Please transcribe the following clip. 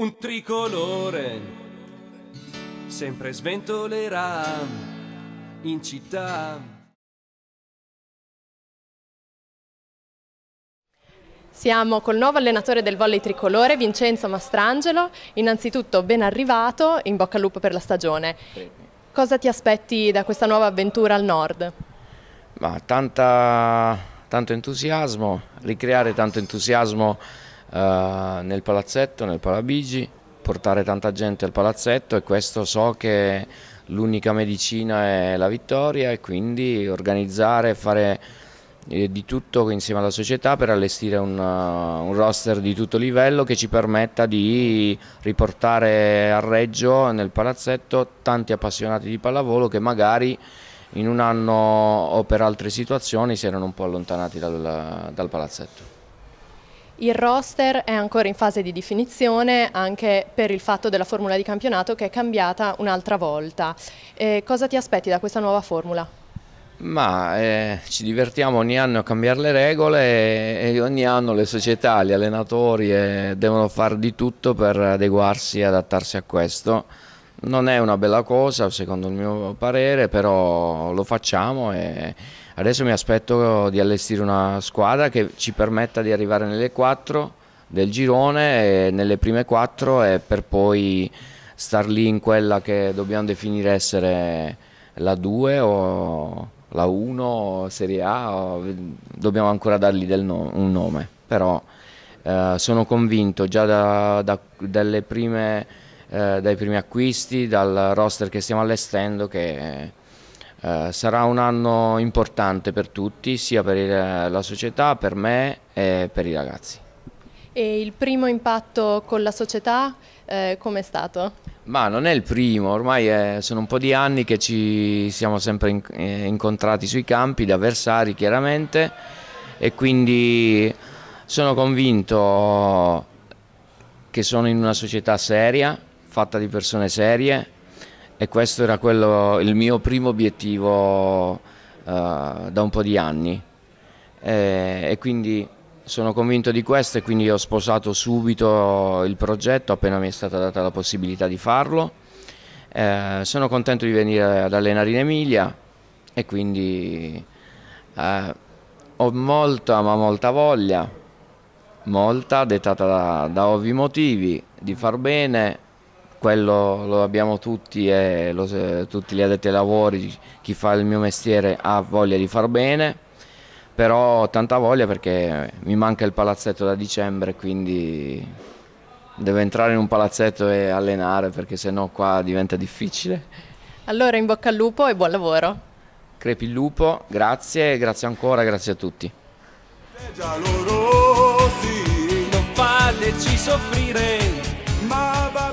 Un tricolore sempre sventolerà in città. Siamo col nuovo allenatore del volley tricolore, Vincenzo Mastrangelo. Innanzitutto ben arrivato, in bocca al lupo per la stagione. Cosa ti aspetti da questa nuova avventura al nord? Ma tanta, tanto entusiasmo, ricreare tanto entusiasmo eh, nel palazzetto, nel Palabigi, portare tanta gente al palazzetto e questo so che l'unica medicina è la vittoria e quindi organizzare e fare eh, di tutto insieme alla società per allestire un, eh, un, roster di tutto livello che ci permetta di riportare a Reggio nel palazzetto tanti appassionati di pallavolo che magari in un anno o per altre situazioni si erano un po' allontanati dal, dal palazzetto. Il roster è ancora in fase di definizione anche per il fatto della formula di campionato che è cambiata un'altra volta. Eh, cosa ti aspetti da questa nuova formula? Ma eh, ci divertiamo ogni anno a cambiare le regole e, ogni anno le società, gli allenatori eh, devono fare di tutto per adeguarsi e adattarsi a questo non è una bella cosa secondo il mio parere, però lo facciamo e adesso mi aspetto di allestire una squadra che ci permetta di arrivare nelle quattro del girone, nelle prime quattro e per poi star lì in quella che dobbiamo definire essere la 2 o la 1 Serie A, dobbiamo ancora dargli no, un nome, però eh, sono convinto già da, da, dalle prime eh, dai primi acquisti, dal roster che stiamo allestendo che eh, sarà un anno importante per tutti, sia per il, la società, per me e per i ragazzi. E il primo impatto con la società eh, com'è stato? Ma non è il primo, ormai è, eh, sono un po' di anni che ci siamo sempre in, eh, incontrati sui campi, da avversari chiaramente, e quindi sono convinto che sono in una società seria, fatta di persone serie e questo era quello, il mio primo obiettivo uh, da un po' di anni e, e quindi sono convinto di questo e quindi ho sposato subito il progetto appena mi è stata data la possibilità di farlo. Eh, sono contento di venire ad allenare in Emilia e quindi eh, ho molta ma molta voglia, molta dettata da, da ovvi motivi, di far bene quello lo abbiamo tutti e lo, tutti gli addetti ai lavori, chi fa il mio mestiere ha voglia di far bene, però ho tanta voglia perché mi manca il palazzetto da dicembre, quindi devo entrare in un palazzetto e allenare perché sennò qua diventa difficile. Allora in bocca al lupo e buon lavoro. Crepi il lupo, grazie, grazie ancora, grazie a tutti. Gialorosi, non falleci soffrire, ma